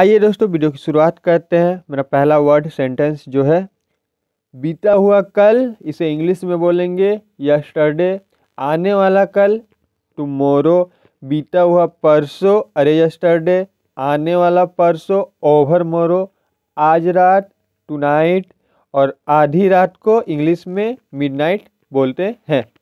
आइए दोस्तों वीडियो की शुरुआत करते हैं मेरा पहला वर्ड सेंटेंस जो है बीता हुआ कल इसे इंग्लिश में बोलेंगे यस्टरडे आने वाला कल टुमोरो बीता हुआ परसों अरे यस्टरडे आने वाला परसों ओवर मोरो आज रात टुनाइट और आधी रात को इंग्लिश में मिडनाइट बोलते हैं